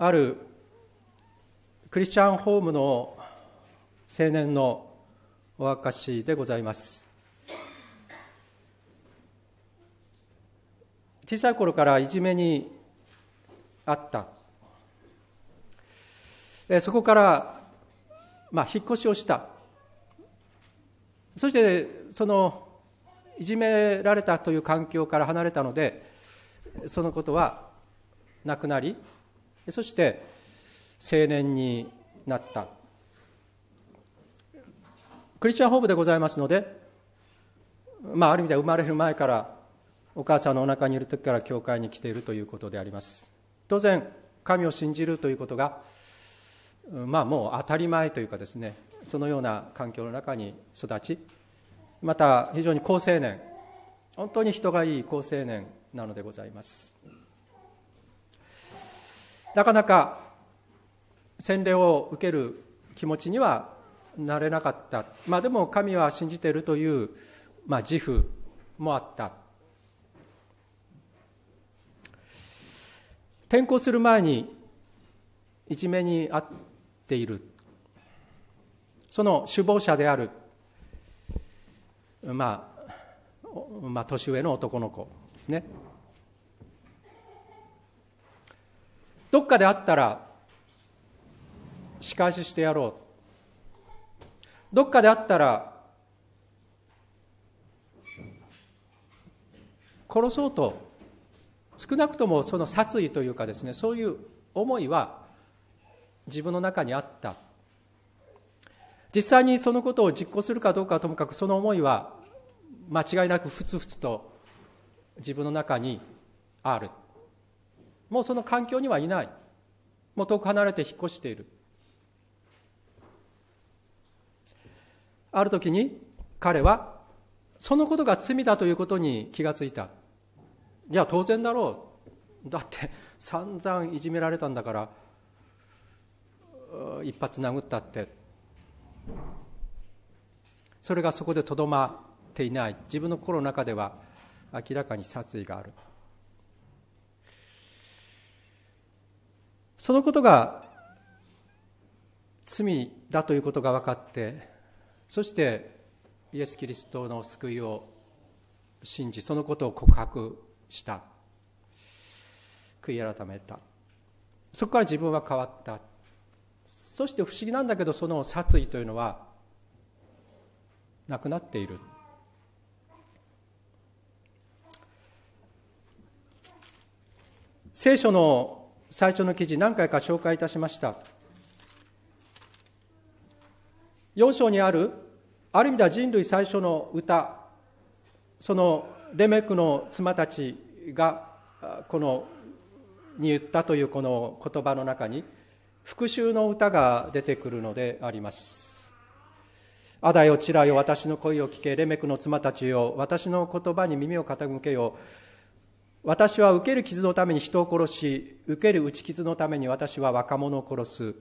あるクリスチャンホームの青年のお証でございます小さい頃からいじめにあったそこから、まあ、引っ越しをしたそしてそのいじめられたという環境から離れたのでそのことはなくなりそして青年になったクリスチャンホームでございますので、まあ、ある意味では生まれる前からお母さんのお腹にいる時から教会に来ているということであります当然神を信じるということがまあもう当たり前というかですねそのような環境の中に育ちまた非常に好青年本当に人がいい好青年なのでございますなかなか洗礼を受ける気持ちにはなれなかった、まあ、でも神は信じているという、まあ、自負もあった転校する前にいじめに遭っているその首謀者である、まあまあ、年上の男の子ですねどっかであったら仕返ししてやろうどっかであったら殺そうと少なくともその殺意というかですねそういう思いは自分の中にあった実際にそのことを実行するかどうかはともかくその思いは間違いなくふつふつと自分の中にある。もうその環境にはいないもう遠く離れて引っ越しているある時に彼はそのことが罪だということに気がついたいや当然だろうだって散々いじめられたんだから一発殴ったってそれがそこでとどまっていない自分の心の中では明らかに殺意があるそのことが罪だということが分かってそしてイエス・キリストの救いを信じそのことを告白した悔い改めたそこから自分は変わったそして不思議なんだけどその殺意というのはなくなっている聖書の最初の記事何回か紹介いたしました4章にあるある意味では人類最初の歌そのレメクの妻たちがこのに言ったというこの言葉の中に復讐の歌が出てくるのであります「あだよちらよ私の声を聞けレメクの妻たちよ私の言葉に耳を傾けよう私は受ける傷のために人を殺し受ける打ち傷のために私は若者を殺す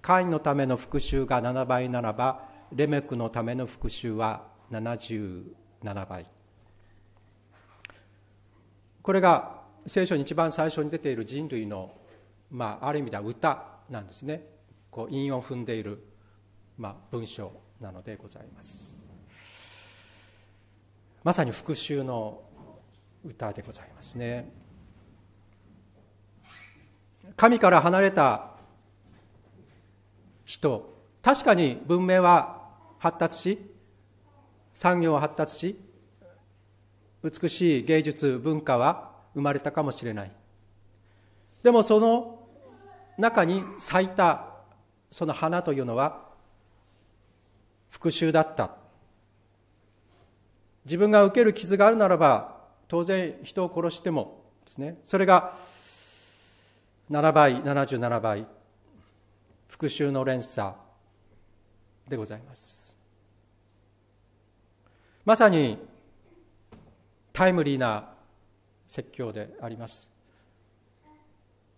カのための復讐が7倍ならばレメクのための復讐は77倍これが聖書に一番最初に出ている人類の、まあ、ある意味では歌なんですねこう韻を踏んでいる、まあ、文章なのでございますまさに復讐の歌でございますね神から離れた人確かに文明は発達し産業は発達し美しい芸術文化は生まれたかもしれないでもその中に咲いたその花というのは復讐だった自分が受ける傷があるならば当然人を殺してもですねそれが7倍77倍復讐の連鎖でございますまさにタイムリーな説教であります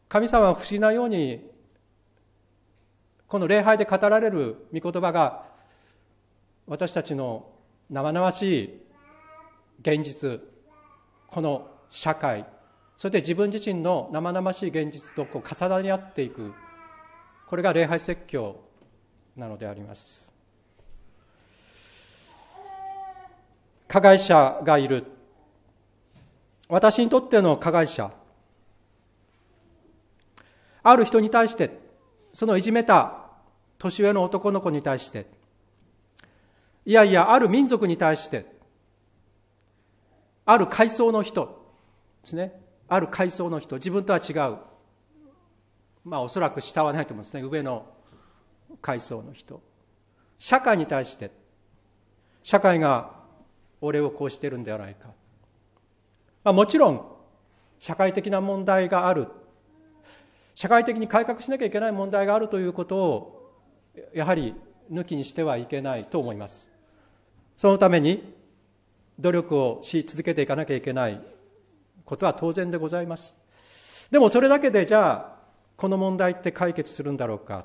神様は不思議なようにこの礼拝で語られる御言葉が私たちの生々しい現実この社会そして自分自身の生々しい現実とこう重なり合っていくこれが礼拝説教なのであります加害者がいる私にとっての加害者ある人に対してそのいじめた年上の男の子に対していやいやある民族に対してある階層の人ですねある階層の人自分とは違うまあおそらく下はないと思うんですね上の階層の人社会に対して社会が俺をこうしてるんではないか、まあ、もちろん社会的な問題がある社会的に改革しなきゃいけない問題があるということをやはり抜きにしてはいけないと思いますそのために努力をし続けていかなきゃいけないことは当然でございますでもそれだけでじゃあこの問題って解決するんだろうか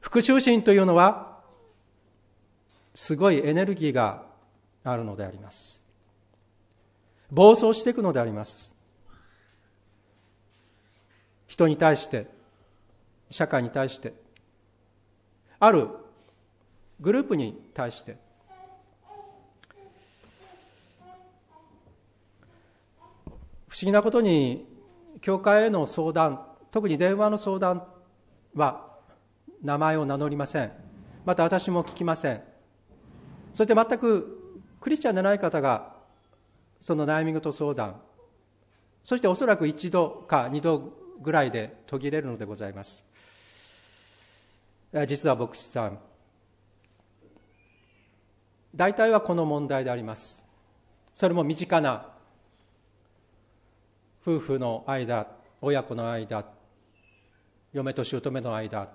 復讐心というのはすごいエネルギーがあるのであります暴走していくのであります人に対して社会に対してあるグループに対して不思議なことに教会への相談特に電話の相談は名前を名乗りませんまた私も聞きませんそして全くクリスチャンでない方がその悩み事相談そしておそらく一度か二度ぐらいで途切れるのでございます実は牧師さん大体はこの問題でありますそれも身近な夫婦の間親子の間嫁と姑の間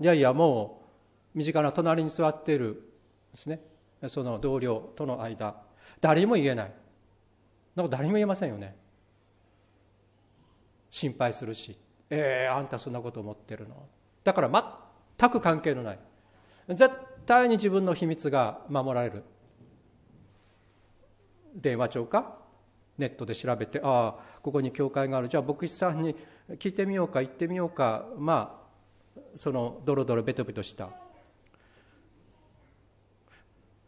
いやいやもう身近な隣に座っているですねその同僚との間誰にも言えないなんか誰にも言えませんよね心配するしええー、あんたそんなこと思ってるのだから全く関係のない絶対に自分の秘密が守られる電話帳かネットで調べてああここに教会があるじゃあ牧師さんに聞いてみようか行ってみようかまあそのドロドロベトベトした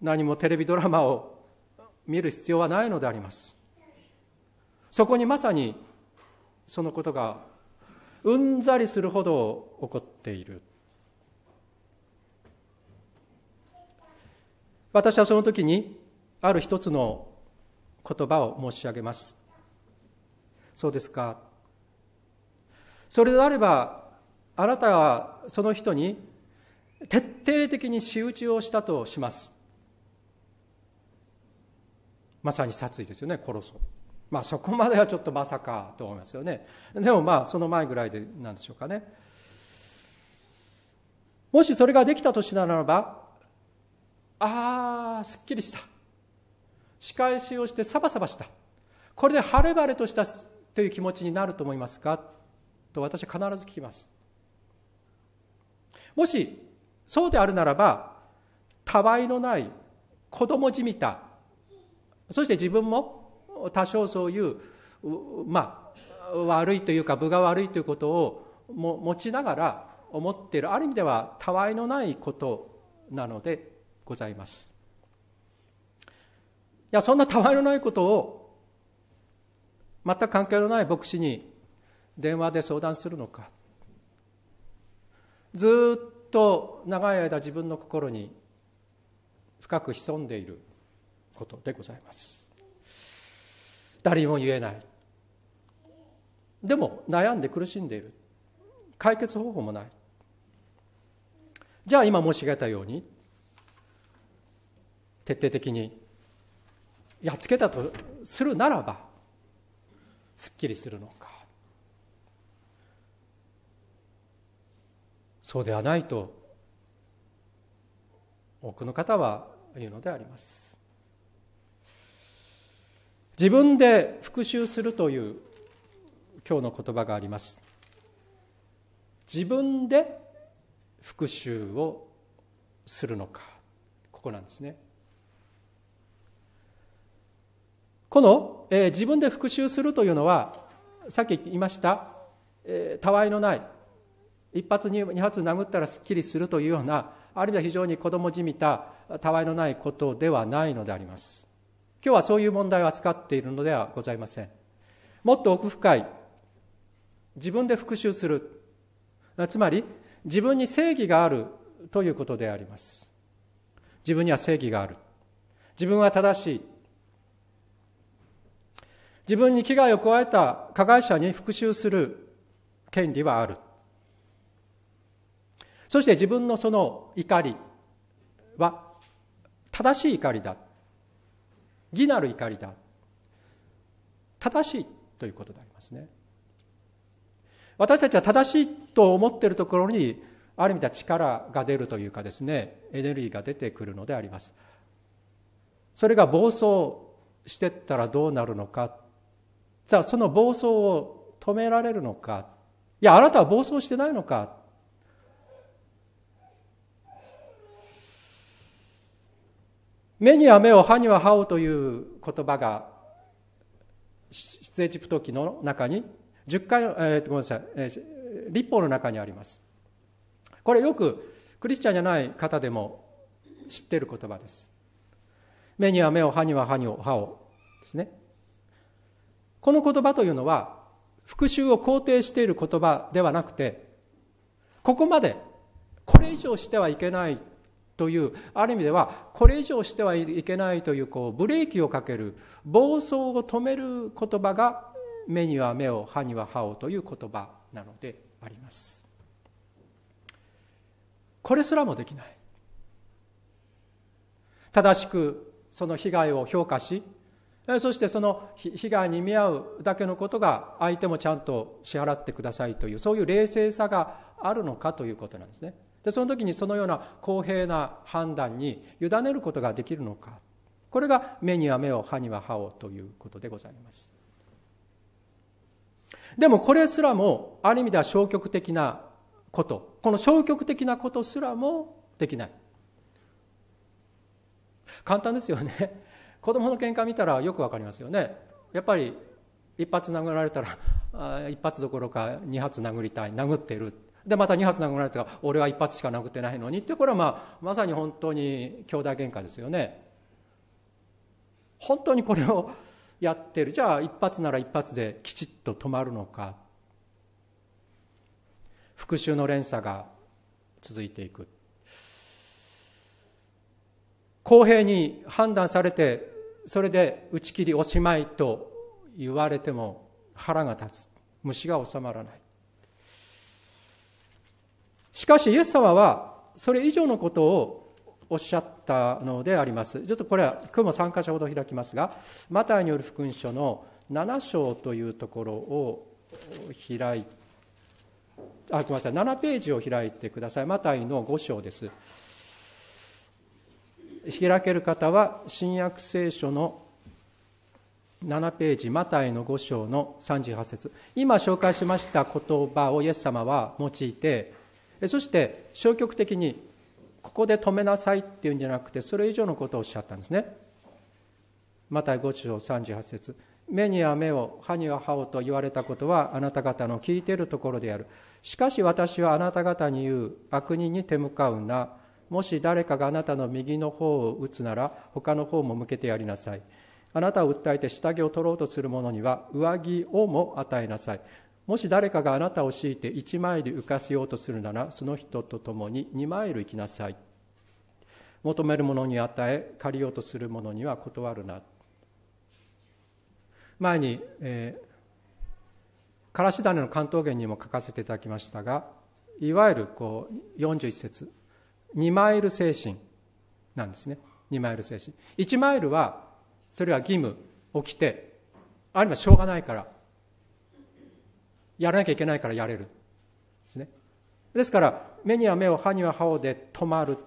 何もテレビドラマを見る必要はないのでありますそこにまさにそのことがうんざりするほど起こっている私はその時にある一つの言葉を申し上げます。そうですか。それであれば、あなたはその人に徹底的に仕打ちをしたとします。まさに殺意ですよね、殺そう。まあそこまではちょっとまさかと思いますよね。でもまあその前ぐらいでなんでしょうかね。もしそれができたとしならば、ああすっきりした仕返しをしてサバサバしたこれで晴れ晴れとしたという気持ちになると思いますかと私は必ず聞きますもしそうであるならばたわいのない子供じみたそして自分も多少そういうまあ悪いというか分が悪いということを持ちながら思っているある意味ではたわいのないことなのでございますいやそんなたわいのないことを全く関係のない牧師に電話で相談するのかずっと長い間自分の心に深く潜んでいることでございます誰にも言えないでも悩んで苦しんでいる解決方法もないじゃあ今申し上げたように徹底的にやっつけたとするならばすっきりするのかそうではないと多くの方は言うのであります自分で復讐するという今日の言葉があります自分で復讐をするのかここなんですねこの、えー、自分で復讐するというのはさっき言いました、えー、たわいのない一発に二発殴ったらすっきりするというようなあるいは非常に子供じみたたわいのないことではないのであります今日はそういう問題を扱っているのではございませんもっと奥深い自分で復讐するつまり自分に正義があるということであります自分には正義がある自分は正しい自分に危害を加えた加害者に復讐する権利はあるそして自分のその怒りは正しい怒りだ義なる怒りだ正しいということでありますね私たちは正しいと思っているところにある意味では力が出るというかですねエネルギーが出てくるのでありますそれが暴走してったらどうなるのかじゃあその暴走を止められるのかいやあなたは暴走してないのか目には目を歯には歯をという言葉が出エジプト記の中に10回、えー、ごめんなさい、えー、立法の中にありますこれよくクリスチャンじゃない方でも知ってる言葉です目には目を歯には歯にを歯をですねこの言葉というのは復讐を肯定している言葉ではなくてここまでこれ以上してはいけないというある意味ではこれ以上してはいけないというこうブレーキをかける暴走を止める言葉が目には目を歯には歯をという言葉なのでありますこれすらもできない正しくその被害を評価しそしてその被害に見合うだけのことが相手もちゃんと支払ってくださいというそういう冷静さがあるのかということなんですねでその時にそのような公平な判断に委ねることができるのかこれが目には目を歯には歯をということでございますでもこれすらもある意味では消極的なことこの消極的なことすらもできない簡単ですよね子供の喧嘩見たらよくわかりますよねやっぱり一発殴られたら一発どころか二発殴りたい殴ってるでまた二発殴られたら俺は一発しか殴ってないのにってこれは、まあ、まさに本当に兄弟喧嘩ですよね本当にこれをやってるじゃあ一発なら一発できちっと止まるのか復讐の連鎖が続いていく公平に判断されてそれで打ち切りおしまいと言われても腹が立つ虫が収まらないしかしイエス様はそれ以上のことをおっしゃったのでありますちょっとこれは今日も3箇所ほど開きますがマタイによる福音書の7章というところを開いあごめんなさい7ページを開いてくださいマタイの5章です開ける方は新約聖書の7ページマタイの5章の38節今紹介しました言葉をイエス様は用いてそして消極的にここで止めなさいっていうんじゃなくてそれ以上のことをおっしゃったんですねマタイ5章38節目には目を歯には歯をと言われたことはあなた方の聞いているところであるしかし私はあなた方に言う悪人に手向かうなもし誰かがあなたの右の方を打つなら他の方も向けてやりなさいあなたを訴えて下着を取ろうとする者には上着をも与えなさいもし誰かがあなたを強いて1マイル浮かせようとするならその人と共に2マイル行きなさい求める者に与え借りようとする者には断るな前に、えー、からし種の関東言にも書かせていただきましたがいわゆるこう41節2マイル精神なんですね2マイル精神1マイルはそれは義務起きてあるいはしょうがないからやらなきゃいけないからやれるですねですから目には目を歯には歯をで止まる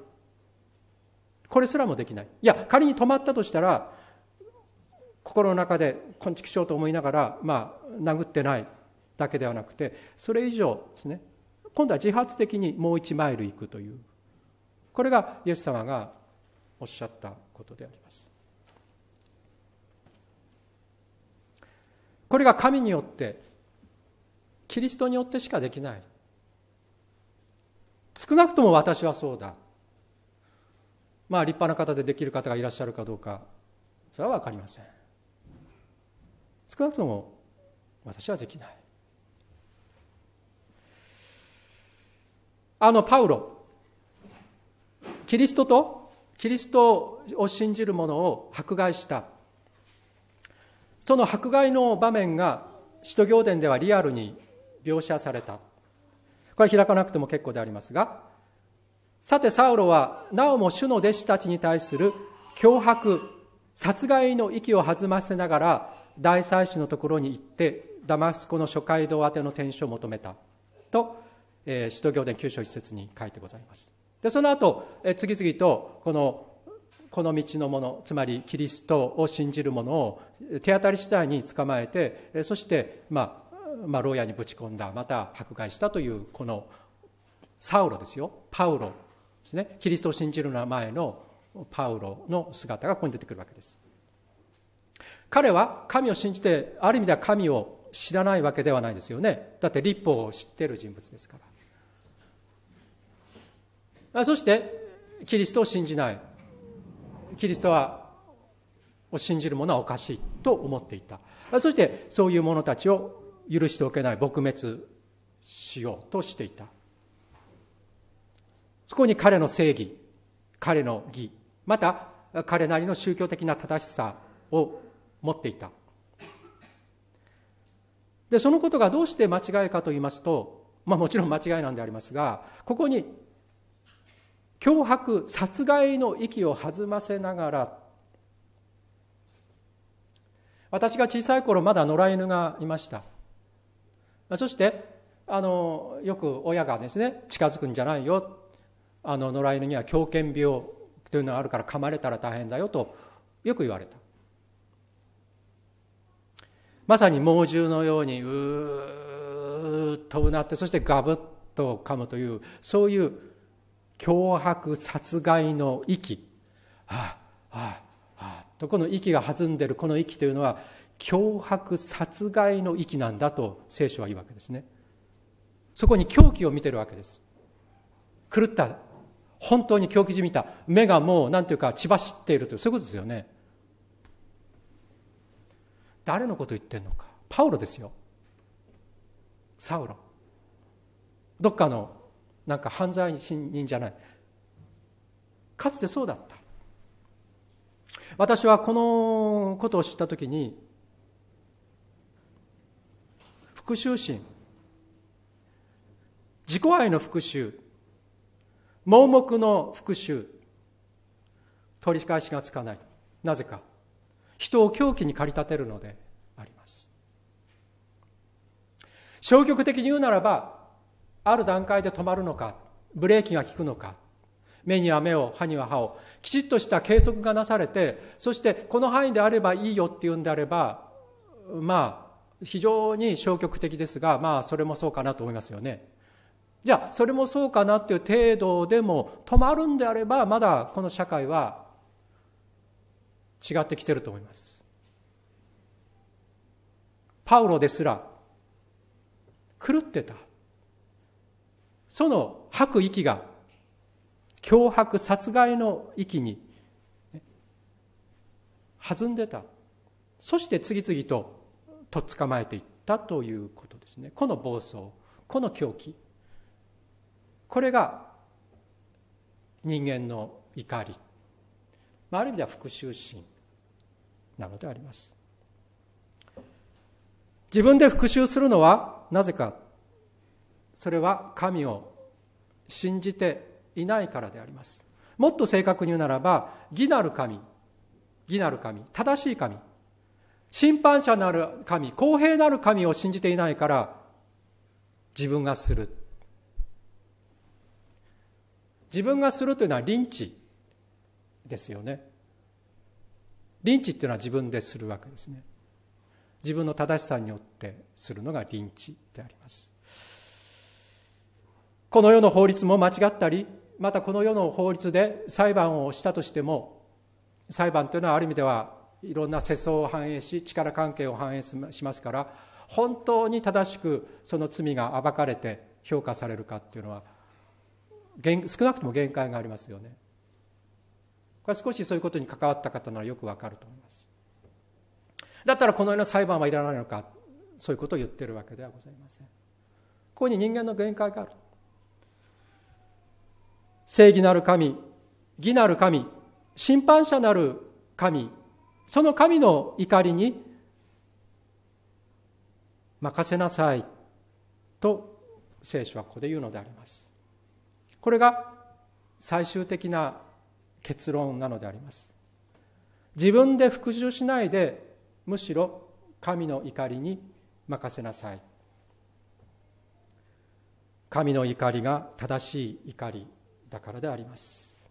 これすらもできないいや仮に止まったとしたら心の中でこんちしようと思いながらまあ殴ってないだけではなくてそれ以上ですね今度は自発的にもう1マイル行くというこれがイエス様がおっしゃったことでありますこれが神によってキリストによってしかできない少なくとも私はそうだまあ立派な方でできる方がいらっしゃるかどうかそれは分かりません少なくとも私はできないあのパウロキリストと、キリストを信じる者を迫害した。その迫害の場面が、使徒行伝ではリアルに描写された。これ開かなくても結構でありますが、さてサウロは、なおも主の弟子たちに対する脅迫、殺害の息を弾ませながら、大祭司のところに行って、ダマスコの諸街道宛ての転書を求めた。と、えー、使徒行伝9章1節に書いてございます。でその後え次々とこのこの道の者つまりキリストを信じる者を手当たり次第に捕まえてそして、まあ、まあ牢屋にぶち込んだまた迫害したというこのサウロですよパウロですねキリストを信じる名前のパウロの姿がここに出てくるわけです彼は神を信じてある意味では神を知らないわけではないですよねだって立法を知っている人物ですからそしてキリストを信じないキリストはを信じる者はおかしいと思っていたそしてそういう者たちを許しておけない撲滅しようとしていたそこに彼の正義彼の義また彼なりの宗教的な正しさを持っていたでそのことがどうして間違いかと言いますと、まあ、もちろん間違いなんでありますがここに脅迫殺害の息を弾ませながら私が小さい頃まだ野良犬がいましたそしてあのよく親がですね近づくんじゃないよあの野良犬には狂犬病というのがあるから噛まれたら大変だよとよく言われたまさに猛獣のようにうーっとうなってそしてガブッと噛むというそういう脅迫殺害の息ああはあとこの息が弾んでるこの息というのは脅迫殺害の息なんだと聖書は言うわけですねそこに狂気を見てるわけです狂った本当に狂気じみた目がもう何ていうか血走っているというそういうことですよね誰のこと言ってんのかパウロですよサウロどっかのなんか犯罪人じゃないかつてそうだった私はこのことを知った時に復讐心自己愛の復讐盲目の復讐取り返しがつかないなぜか人を狂気に駆り立てるのであります消極的に言うならばある段階で止まるのかブレーキが効くのか目には目を歯には歯をきちっとした計測がなされてそしてこの範囲であればいいよっていうんであればまあ非常に消極的ですがまあそれもそうかなと思いますよね。じゃあそれもそうかなっていう程度でも止まるんであればまだこの社会は違ってきてると思います。パウロですら狂ってた。その吐く息が脅迫殺害の息に弾んでたそして次々ととっ捕まえていったということですねこの暴走この狂気これが人間の怒りある意味では復讐心なのであります自分で復讐するのはなぜかそれは神を信じていないからでありますもっと正確に言うならば義なる神義なる神正しい神審判者なる神公平なる神を信じていないから自分がする自分がするというのはリンチですよねリンチっていうのは自分でするわけですね自分の正しさによってするのがリンチでありますこの世の法律も間違ったりまたこの世の法律で裁判をしたとしても裁判というのはある意味ではいろんな世相を反映し力関係を反映しますから本当に正しくその罪が暴かれて評価されるかっていうのは少なくとも限界がありますよね。これは少しそういうことに関わった方ならよくわかると思います。だったらこのような裁判はいらないのかそういうことを言ってるわけではございません。ここに人間の限界がある。正義なる神、義なる神、審判者なる神、その神の怒りに任せなさいと聖書はここで言うのであります。これが最終的な結論なのであります。自分で服従しないでむしろ神の怒りに任せなさい。神の怒りが正しい怒りだからであります。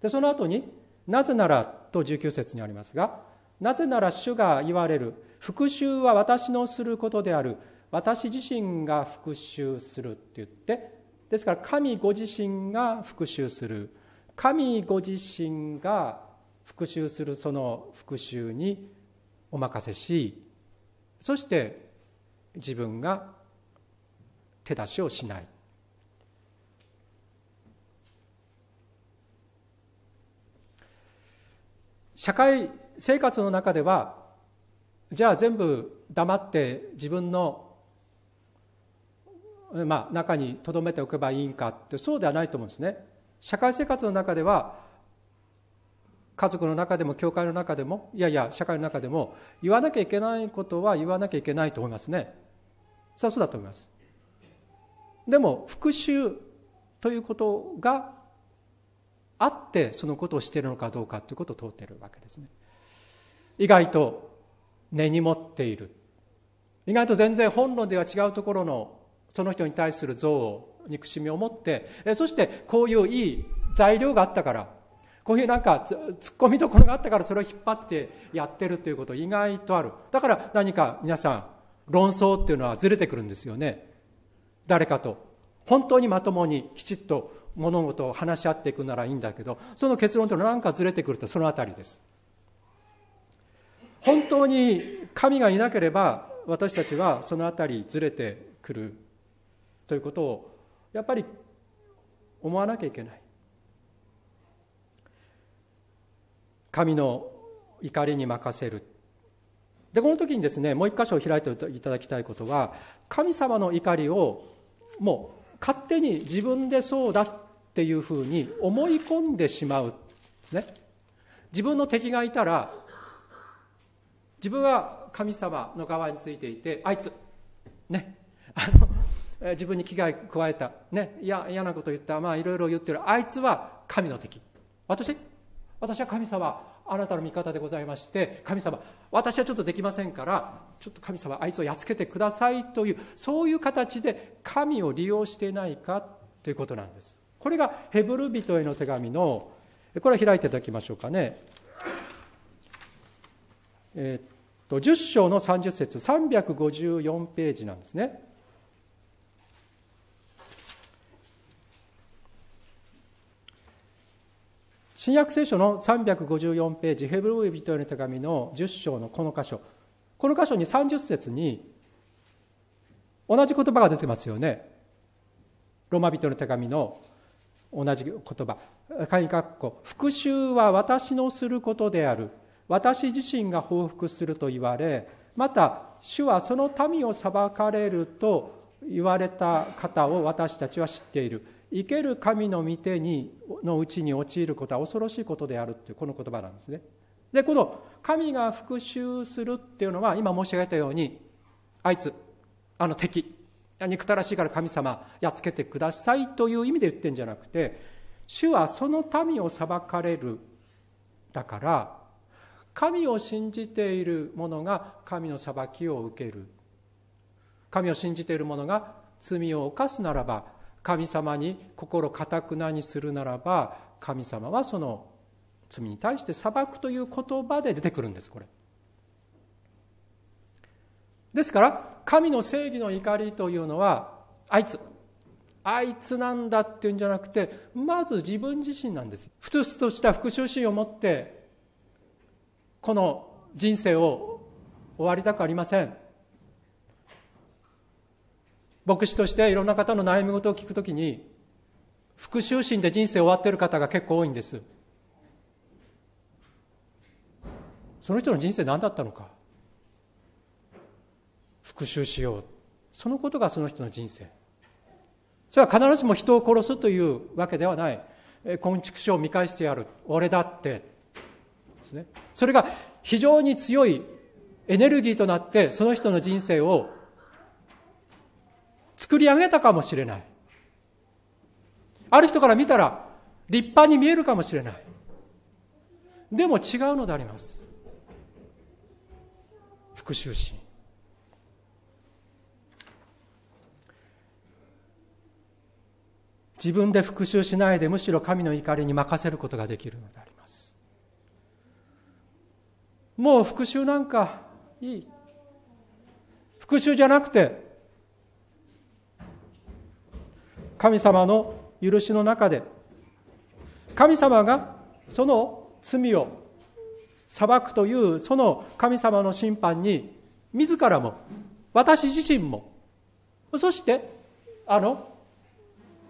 でその後になぜならと19節にありますがなぜなら主が言われる復讐は私のすることである私自身が復讐するって言ってですから神ご自身が復讐する神ご自身が復讐するその復讐にお任せしそして自分が手出しをしない社会生活の中ではじゃあ全部黙って自分のまあ、中に留めておけばいいんかってそうではないと思うんですね社会生活の中では家族の中でも教会の中でもいやいや社会の中でも言わなきゃいけないことは言わなきゃいけないと思いますねそれはそうだと思いますでも復讐ということがあってそのことをしているのかどうかということを問うているわけですね意外と根に持っている意外と全然本論では違うところのその人に対する憎悪憎しみを持ってそしてこういういい材料があったからこういうなんかツッコミどころがあったからそれを引っ張ってやってるということ意外とあるだから何か皆さん論争っていうのはずれてくるんですよね誰かと本当にまともにきちっと物事を話し合っていくならいいんだけどその結論と何かずれてくるとその辺りです本当に神がいなければ私たちはその辺りずれてくるということをやっぱり思わなきゃいけない神の怒りに任せるでこの時にですねもう一箇所開いていただきたいことは神様の怒りをもう勝手に自分でそうだってっていうふうに思い込んでしまう、ね、自分の敵がいたら自分は神様の側についていてあいつねあの自分に危害加えた、ね、いや嫌なこと言ったまあいろいろ言ってるあいつは神の敵私私は神様あなたの味方でございまして神様私はちょっとできませんからちょっと神様あいつをやっつけてくださいというそういう形で神を利用していないかということなんですこれがヘブル人への手紙のこれは開いていただきましょうかね。えっと10章の30節354ページなんですね。新約聖書の354ページヘブル人への手紙の10章のこの箇所この箇所に30節に同じ言葉が出てますよね。ローマ人の手紙の同じ言葉鍵括弧復讐は私のすることである私自身が報復すると言われまた主はその民を裁かれると言われた方を私たちは知っている生ける神の御手にのうちに陥ることは恐ろしいことであるっていうこの言葉なんですねでこの神が復讐するっていうのは今申し上げたようにあいつあの敵憎たらしいから神様やっつけてくださいという意味で言ってんじゃなくて主はその民を裁かれるだから神を信じている者が神の裁きを受ける神を信じている者が罪を犯すならば神様に心かたくなにするならば神様はその罪に対して裁くという言葉で出てくるんですこれですから神の正義の怒りというのはあいつあいつなんだっていうんじゃなくてまず自分自身なんですふつふつとした復讐心を持ってこの人生を終わりたくありません牧師としていろんな方の悩み事を聞くときに復讐心で人生終わってる方が結構多いんですその人の人生何だったのか復讐しようそのことがその人の人生それは必ずしも人を殺すというわけではない昆虫書を見返してやる俺だってですねそれが非常に強いエネルギーとなってその人の人生を作り上げたかもしれないある人から見たら立派に見えるかもしれないでも違うのであります復讐心自分で復讐しないでむしろ神の怒りに任せることができるのでありますもう復讐なんかいい復讐じゃなくて神様の許しの中で神様がその罪を裁くというその神様の審判に自らも私自身もそしてあの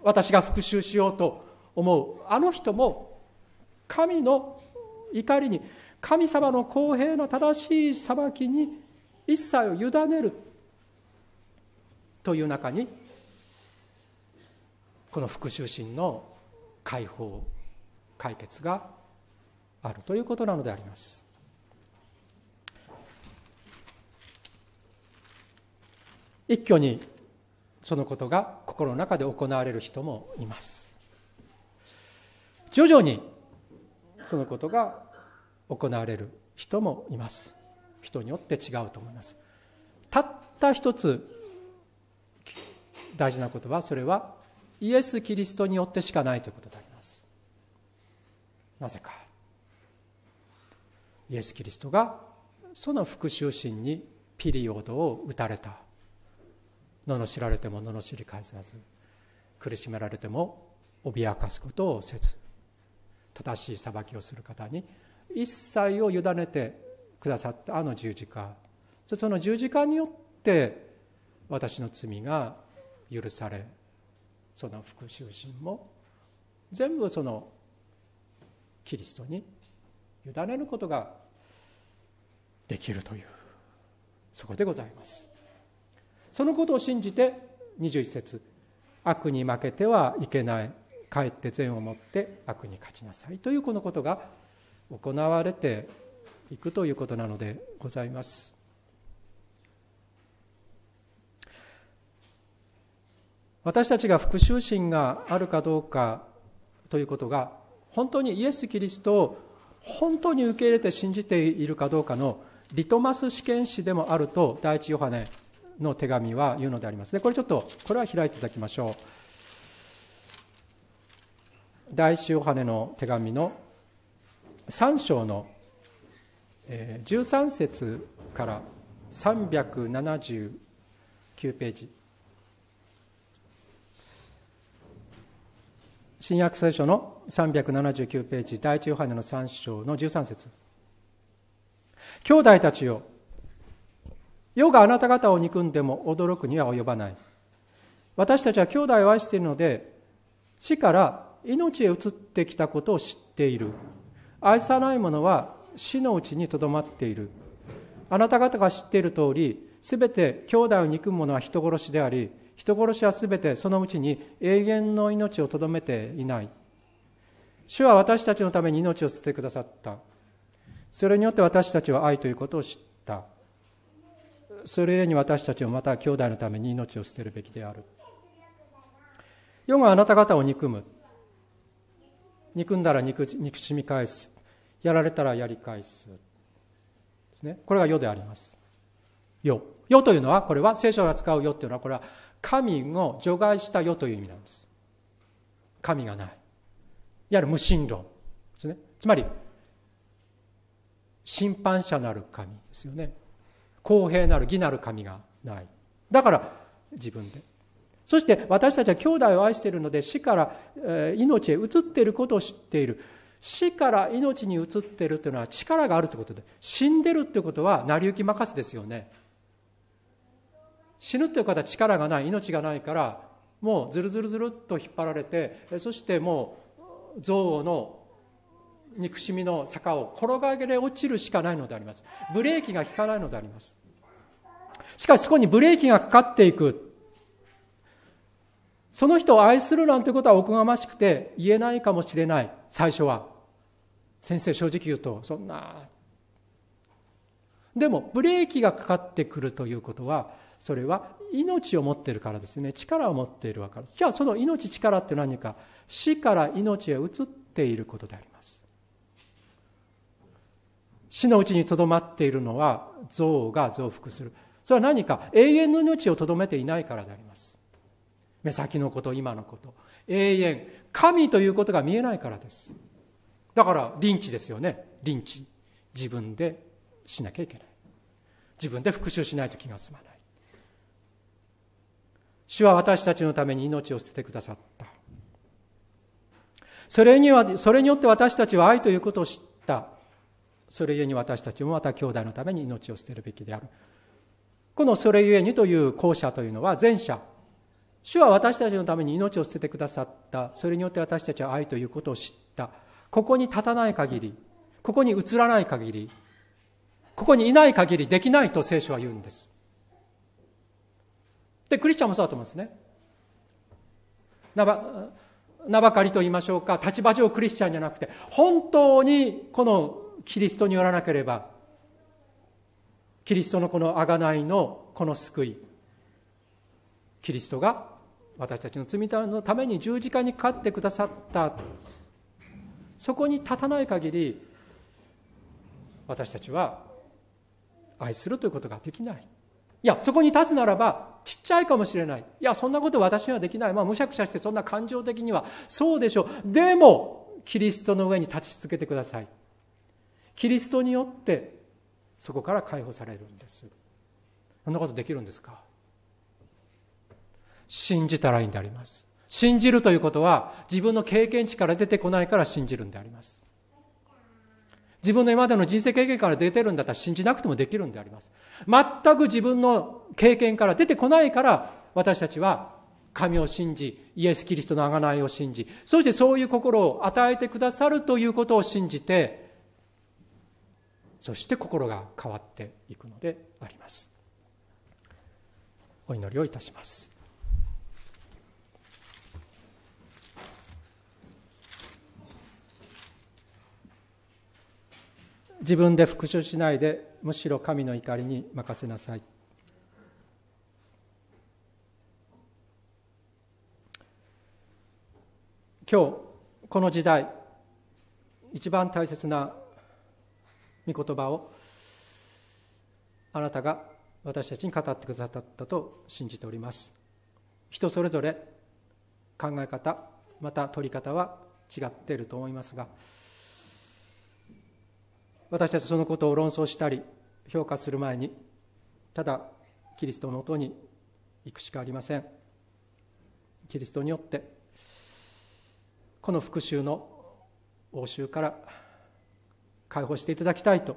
私が復讐しようと思うあの人も神の怒りに神様の公平な正しい裁きに一切を委ねるという中にこの復讐心の解放解決があるということなのであります。一挙にそのことが心の中で行われる人もいます徐々にそのことが行われる人もいます人によって違うと思いますたった一つ大事なことはそれはイエス・キリストによってしかないということでありますなぜかイエス・キリストがその復讐心にピリオドを打たれた罵られても罵り返さず苦しめられても脅かすことをせず正しい裁きをする方に一切を委ねてくださったあの十字架その十字架によって私の罪が許されその復讐心も全部そのキリストに委ねることができるというそこでございます。そのことを信じて21節悪に負けてはいけないかえって善をもって悪に勝ちなさいというこのことが行われていくということなのでございます私たちが復讐心があるかどうかということが本当にイエス・キリストを本当に受け入れて信じているかどうかのリトマス試験紙でもあると第一ヨハネの手紙は言うのであります。で、これちょっと、これは開いていただきましょう。第一ヨハネの手紙の3章の13節から379ページ。新約聖書の379ページ、第一ヨハネの3章の13節兄弟たちよ世があなた方を憎んでも驚くには及ばない。私たちは兄弟を愛しているので、死から命へ移ってきたことを知っている。愛さない者は死のうちにとどまっている。あなた方が知っている通り、すべて兄弟を憎む者は人殺しであり、人殺しはすべてそのうちに永遠の命をとどめていない。主は私たちのために命を捨ててくださった。それによって私たちは愛ということを知それゆえに私たちもまた兄弟のために命を捨てるべきである世があなた方を憎む憎んだら憎しみ返すやられたらやり返すですねこれが世であります世世というのはこれは聖書が使う世というのはこれは神を除外した世という意味なんです神がないいわゆる無神論ですねつまり審判者なる神ですよね公平なる義なる神がないだから自分でそして私たちは兄弟を愛しているので死から命へ移っていることを知っている死から命に移っているというのは力があるということで死んでるということは成り行き任せですよね死ぬという方は力がない命がないからもうずるずるずるっと引っ張られてそしてもう憎悪の憎しみの坂を転がれ落ちるしかないのでありますブレーキが効かないのでありますしかしそこにブレーキがかかっていく。その人を愛するなんてことはおこがましくて言えないかもしれない、最初は。先生、正直言うと、そんな。でも、ブレーキがかかってくるということは、それは命を持っているからですね。力を持っているわけです。じゃあ、その命、力って何か、死から命へ移っていることであります。死のうちにとどまっているのは、憎悪が増幅する。それは何か永遠の命をとどめていないからであります目先のこと今のこと永遠神ということが見えないからですだからリンチですよねリンチ自分でしなきゃいけない自分で復讐しないと気が済まない主は私たちのために命を捨ててくださったそれにはそれによって私たちは愛ということを知ったそれゆえに私たちもまた兄弟のために命を捨てるべきであるこのそれゆえにという後者というのは前者。主は私たちのために命を捨ててくださった。それによって私たちは愛ということを知った。ここに立たない限り、ここに移らない限り、ここにいない限りできないと聖書は言うんです。で、クリスチャンもそうだと思うんですね。なば、名ばかりと言いましょうか、立場上クリスチャンじゃなくて、本当にこのキリストによらなければキリストのこの贖いのこの救いキリストが私たちの罪のために十字架にかかってくださったそこに立たない限り私たちは愛するということができないいやそこに立つならばちっちゃいかもしれないいやそんなこと私にはできないまあむしゃくしゃしてそんな感情的にはそうでしょうでもキリストの上に立ち続けてくださいキリストによってそこから解放されるんですそんなことできるんですか信じたらいいんであります信じるということは自分の経験値から出てこないから信じるんであります自分の今までの人生経験から出てるんだったら信じなくてもできるんであります全く自分の経験から出てこないから私たちは神を信じイエス・キリストの贖いを信じそしてそういう心を与えてくださるということを信じてそして心が変わっていくのでありますお祈りをいたします自分で復讐しないでむしろ神の怒りに任せなさい今日この時代一番大切な御言葉をあなたが私たちに語ってくださったと信じております人それぞれ考え方また取り方は違っていると思いますが私たちそのことを論争したり評価する前にただキリストのもとに行くしかありませんキリストによってこの復讐の応酬から解放していただきたいと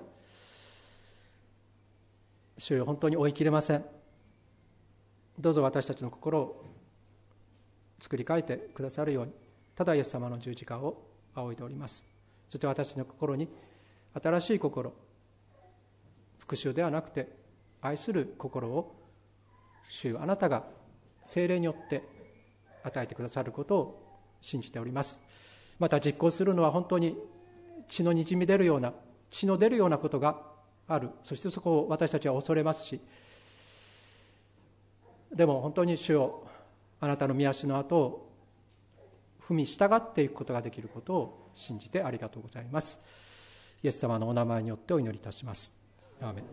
主よ本当に追い切れませんどうぞ私たちの心を作り変えてくださるようにただイエス様の十字架を仰いでおりますそして私の心に新しい心復讐ではなくて愛する心を主よあなたが精霊によって与えてくださることを信じておりますまた実行するのは本当に血のにじみ出るような血の出るようなことがあるそしてそこを私たちは恐れますしでも本当に主をあなたの見足の後を踏み従っていくことができることを信じてありがとうございますイエス様のお名前によってお祈りいたしますアーメン